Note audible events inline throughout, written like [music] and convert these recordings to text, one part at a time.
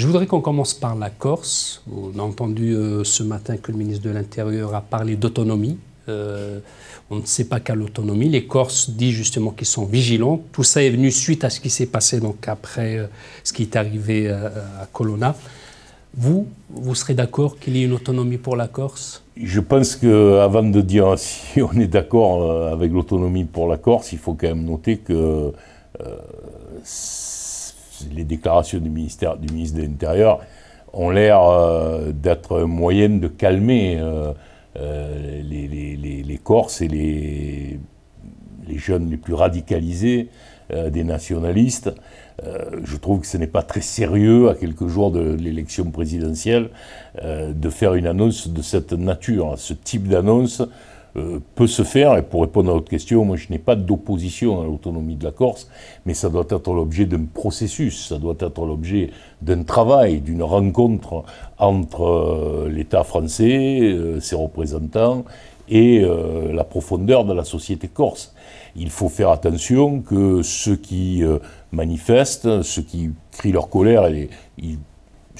Je voudrais qu'on commence par la Corse. On a entendu euh, ce matin que le ministre de l'Intérieur a parlé d'autonomie. Euh, on ne sait pas qu'à l'autonomie, Les Corses disent justement qu'ils sont vigilants. Tout ça est venu suite à ce qui s'est passé donc après euh, ce qui est arrivé à Colonna. Vous, vous serez d'accord qu'il y ait une autonomie pour la Corse Je pense qu'avant de dire [laughs] si on est d'accord avec l'autonomie pour la Corse, il faut quand même noter que les déclarations du, ministère, du ministre de l'Intérieur ont l'air euh, d'être un de calmer euh, euh, les, les, Corses et les, jeunes les plus radicalisés des nationalistes. je trouve que ce n'est pas très sérieux, à quelques jours de l'élection présidentielle, de faire une annonce de cette nature. Ce type d'annonce euh, peut se faire, et pour répondre à votre question, moi je n'ai pas d'opposition à l'autonomie de la Corse, mais ça doit être l'objet d'un processus, ça doit être l'objet d'un travail, d'une rencontre entre euh, l'État français, euh, ses représentants, et la profondeur de la société corse. Il faut faire attention que ceux qui manifestent, ceux qui crient leur colère, et, ils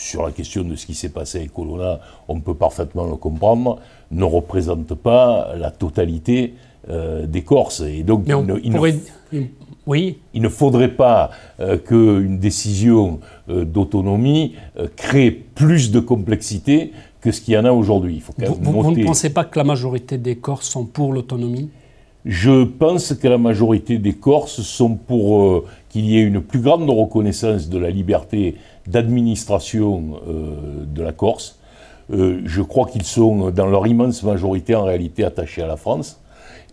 sur la question de ce qui s'est passé avec Colonna, on peut parfaitement le comprendre, ne représente pas la totalité euh, des Corses. Et donc, il ne, Oui. il ne, faudrait pas euh, que qu'une décision euh, d'autonomie crée plus de complexité que ce qu'il y en a aujourd'hui. vous, ne pensez pas que la majorité des Corses sont pour l'autonomie je pense que la majorité des Corses sont pour euh, qu'il y ait une plus grande reconnaissance de la liberté d'administration euh, de la Corse. Euh, je crois qu'ils sont, dans leur immense majorité, en réalité attachés à la France.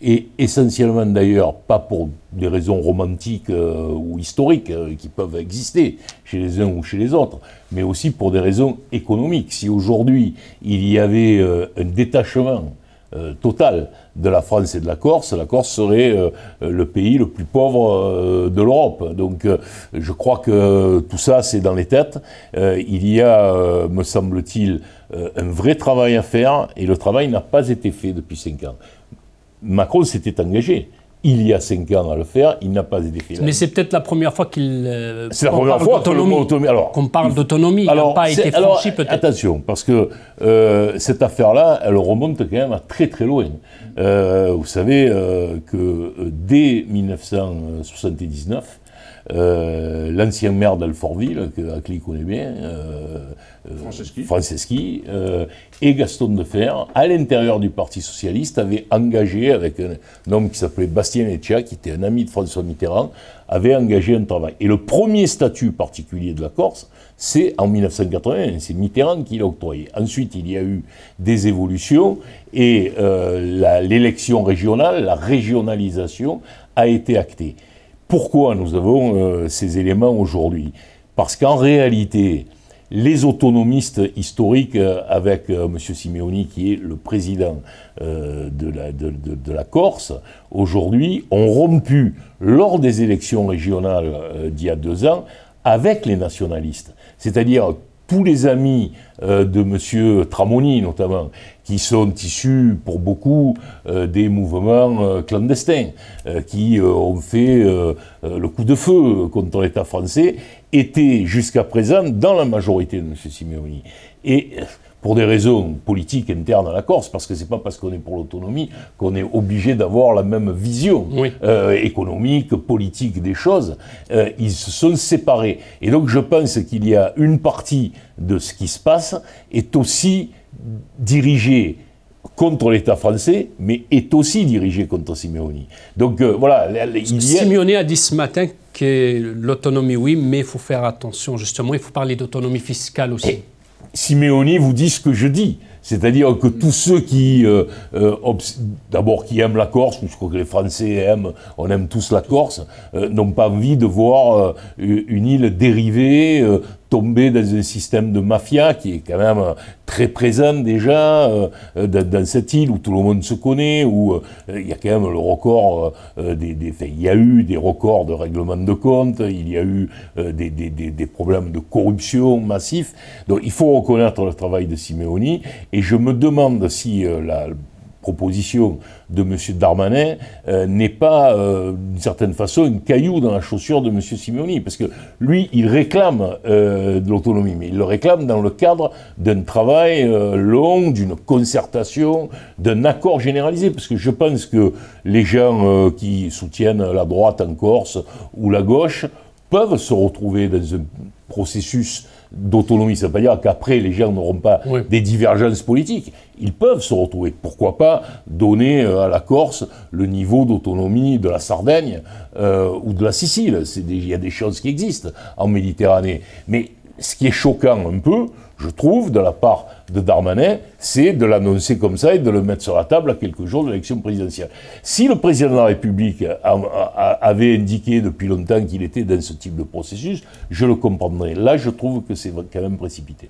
Et essentiellement d'ailleurs, pas pour des raisons romantiques ou historiques qui peuvent exister chez les uns ou chez les autres, mais aussi pour des raisons économiques. Si aujourd'hui il y avait un détachement euh, total de la France et de la Corse, la Corse serait euh, le pays le plus pauvre euh, de l'Europe. Donc je crois que tout ça, c'est dans les têtes. il y a, me semble-t-il, un vrai travail à faire et le travail n'a pas été fait depuis cinq ans. Macron s'était engagé il y a cinq ans à le faire, il n'a pas été créé. Mais c'est peut-être la première fois qu'il. Euh, c'est la première fois qu'on parle d'autonomie. Il n'a pas été franchi peut-être. Attention, parce que euh, cette affaire-là, elle remonte quand même à très très loin. Euh, vous savez que dès 1979, euh, l'ancien maire d'Alfortville, que Acli connaît bien, euh, euh, Franceschi, et Gaston de Fer, à l'intérieur du Parti Socialiste, avait engagé, avec un, homme qui s'appelait Bastien Leccia, qui était un ami de François Mitterrand, avait engagé un travail. Et le premier statut particulier de la Corse, c'est en 1981, c'est Mitterrand qui l'a octroyé. Ensuite, il y a eu des évolutions et l'élection régionale, la régionalisation a été actée. Pourquoi nous avons euh, ces éléments aujourd'hui Parce qu'en réalité, les autonomistes historiques, euh, avec euh, M. Simeoni, qui est le président de la, de, la, Corse, aujourd'hui, ont rompu, lors des élections régionales d'il y a deux ans, avec les nationalistes. C'est-à-dire tous les amis euh, de M. Tramoni, notamment, qui sont issus, pour beaucoup, euh, des mouvements euh, clandestins, qui ont fait le coup de feu contre l'État français, étaient jusqu'à présent dans la majorité de M. Simeoni pour des raisons politiques internes à la Corse, parce que c'est pas parce qu'on est pour l'autonomie qu'on est obligé d'avoir la même vision euh, économique, politique des choses. Euh, ils se sont séparés. Et donc je pense qu'il y a une partie de ce qui se passe est aussi dirigée contre l'État français, mais est aussi dirigée contre Simeoni. Donc euh, voilà, a... Simeoni a dit ce matin que l'autonomie, oui, mais il faut faire attention, justement, il faut parler d'autonomie fiscale aussi. Simeoni vous dit ce que je dis. C'est-à-dire que tous ceux qui, euh, euh, d'abord qui aiment la Corse, je crois que les Français aiment, on aime tous la Corse, euh, n'ont pas envie de voir une île dérivée tomber dans un système de mafia qui est quand même très présent déjà euh, dans, cette île où tout le monde se connaît, où euh, il y a quand même le record euh, des, il y a eu des records de règlement de compte, il y a eu des, des, des, problèmes de corruption massifs. Donc il faut reconnaître le travail de Simeoni et je me demande si la proposition de M. Darmanin euh, n'est pas, euh, d'une certaine façon, un caillou dans la chaussure de M. Simoni, parce que lui, il réclame euh, de l'autonomie, mais il le réclame dans le cadre d'un travail long, d'une concertation, d'un accord généralisé, parce que je pense que les gens qui soutiennent la droite en Corse ou la gauche peuvent se retrouver dans un processus d'autonomie. Ça ne veut dire qu'après, les gens n'auront pas des divergences politiques. Ils peuvent se retrouver. Pourquoi pas donner euh, à la Corse le niveau d'autonomie de la Sardaigne euh, ou de la Sicile Il y a des choses qui existent en Méditerranée. Mais ce qui est choquant un peu, je trouve, de la part de Darmanin, c'est de l'annoncer comme ça et de le mettre sur la table à quelques jours de l'élection présidentielle. Si le président de la République avait indiqué depuis longtemps qu'il était dans ce type de processus, je le comprendrais. Là, je trouve que c'est quand même précipité.